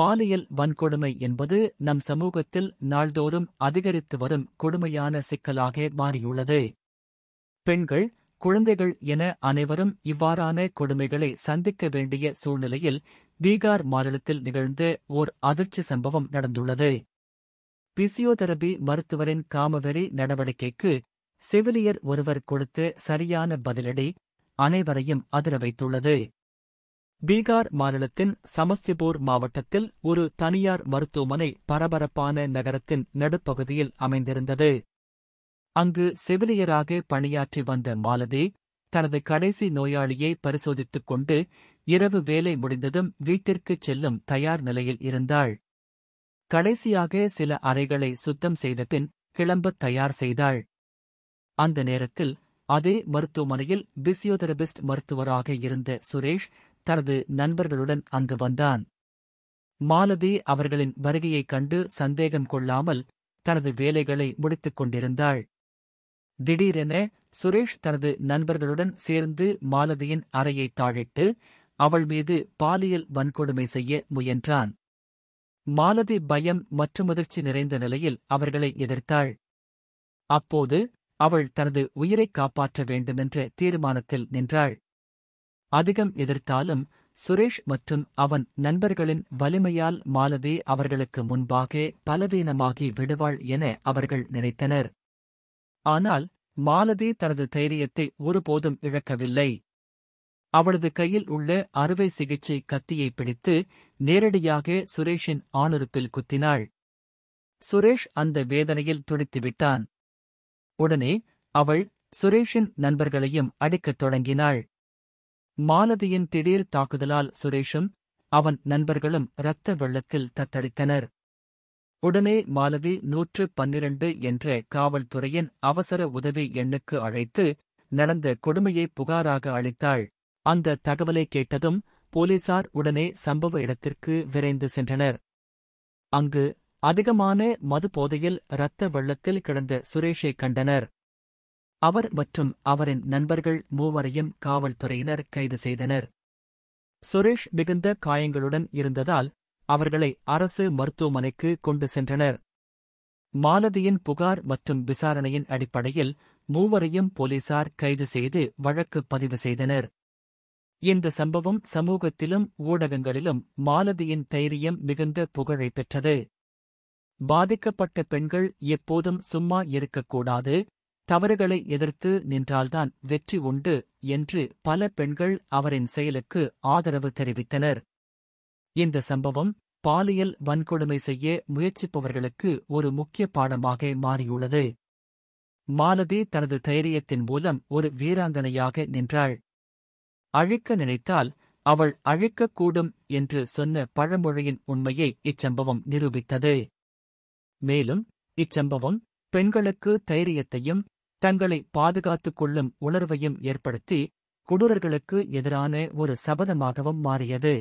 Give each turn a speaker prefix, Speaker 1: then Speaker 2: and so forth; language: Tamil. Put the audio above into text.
Speaker 1: பாலியல் வன்கொடுமை என்பது நம் சமூகத்தில் நாள்தோறும் அதிகரித்து வரும் கொடுமையான சிக்கலாக மாறியுள்ளது பெண்கள் குழந்தைகள் என அனைவரும் இவ்வாறான கொடுமைகளை சந்திக்க வேண்டிய சூழ்நிலையில் பீகார் மாநிலத்தில் நிகழ்ந்து ஓர் அதிர்ச்சி சம்பவம் நடந்துள்ளது பிசியோதெரபி மருத்துவரின் காமவெறி நடவடிக்கைக்கு செவிலியர் ஒருவர் கொடுத்து சரியான பதிலடி அனைவரையும் அதிர வைத்துள்ளது பீகார் மாநிலத்தின் சமஸ்திபூர் மாவட்டத்தில் ஒரு தனியார் மருத்துவமனை பரபரப்பான நகரத்தின் நடுப்பகுதியில் அமைந்திருந்தது அங்கு செவிலியராக பணியாற்றி வந்த மாலதி தனது கடைசி நோயாளியை பரிசோதித்துக் கொண்டு இரவு வேலை முடிந்ததும் வீட்டிற்கு செல்லும் தயார் நிலையில் இருந்தாள் கடைசியாக சில அறைகளை சுத்தம் செய்த பின் கிளம்ப தயார் செய்தாள் அந்த நேரத்தில் அதே மருத்துவமனையில் பிசியோதெரபிஸ்ட் மருத்துவராக இருந்த சுரேஷ் தனது நண்பர்களுடன் அங்கு வந்தான் மாலதி அவர்களின் வருகையைக் கண்டு சந்தேகம் கொள்ளாமல் தனது வேலைகளை முடித்துக் கொண்டிருந்தாள் திடீரென சுரேஷ் தனது நண்பர்களுடன் சேர்ந்து மாலதியின் அறையை தாழிட்டு அவள் மீது பாலியல் வன்கொடுமை செய்ய முயன்றான் மாலதி பயம் முதிர்ச்சி நிறைந்த நிலையில் அவர்களை எதிர்த்தாள் அப்போது அவள் தனது உயிரைக் காப்பாற்ற வேண்டுமென்ற தீர்மானத்தில் நின்றாள் அதிகம் எதிர்த்தாலும் சுரேஷ் மற்றும் அவன் நண்பர்களின் வலிமையால் மாலதி அவர்களுக்கு முன்பாக பலவீனமாகி விடுவாள் என அவர்கள் நினைத்தனர் ஆனால் மாலதி தனது தைரியத்தை ஒருபோதும் இழக்கவில்லை அவளது கையில் உள்ள அறுவை சிகிச்சை கத்தியை பிடித்து நேரடியாக சுரேஷின் ஆணுறுப்பில் குத்தினாள் சுரேஷ் அந்த வேதனையில் துடித்துவிட்டான் உடனே அவள் சுரேஷின் நண்பர்களையும் அடிக்கத் தொடங்கினாள் மாலதியின் திடீர் தாக்குதலால் சுரேஷும் அவன் நண்பர்களும் இரத்த வெள்ளத்தில் தத்தடித்தனர் உடனே மாலதி நூற்று பன்னிரண்டு என்ற காவல்துறையின் அவசர உதவி எண்ணுக்கு அழைத்து நடந்த கொடுமையை புகாராக அளித்தாள் அந்த தகவலை கேட்டதும் போலீசார் உடனே சம்பவ இடத்திற்கு விரைந்து சென்றனர் அங்கு அதிகமான மது போதையில் இரத்த வெள்ளத்தில் கிடந்த சுரேஷை கண்டனர் அவர் மற்றும் அவரின் நண்பர்கள் மூவரையும் காவல்துறையினர் கைது செய்தனர் சுரேஷ் மிகுந்த காயங்களுடன் இருந்ததால் அவர்களை அரசு மருத்துவமனைக்கு கொண்டு சென்றனர் மாலதியின் புகார் மற்றும் விசாரணையின் அடிப்படையில் மூவரையும் போலீசார் கைது செய்து வழக்கு பதிவு செய்தனர் இந்த சம்பவம் சமூகத்திலும் ஊடகங்களிலும் மாலதியின் தைரியம் மிகுந்த புகழை பெற்றது பாதிக்கப்பட்ட பெண்கள் எப்போதும் சும்மா இருக்கக்கூடாது தவறுகளை எதிர்த்து நின்றால்தான் வெற்றி உண்டு என்று பல பெண்கள் அவரின் செயலுக்கு ஆதரவு தெரிவித்தனர் இந்த சம்பவம் பாலியல் வன்கொடுமை செய்ய முயற்சிப்பவர்களுக்கு ஒரு முக்கிய பாடமாக மாறியுள்ளது மாலதி தனது தைரியத்தின் மூலம் ஒரு வீராங்கனையாக நின்றாள் அழிக்க நினைத்தால் அவள் அழிக்கக்கூடும் என்று சொன்ன பழமொழியின் உண்மையை இச்சம்பவம் நிரூபித்தது மேலும் இச்சம்பவம் பெண்களுக்கு தைரியத்தையும் தங்களை பாதுகாத்துக் கொள்ளும் உணர்வையும் ஏற்படுத்தி கொடூரர்களுக்கு எதிரான ஒரு சபதமாகவும் மாறியது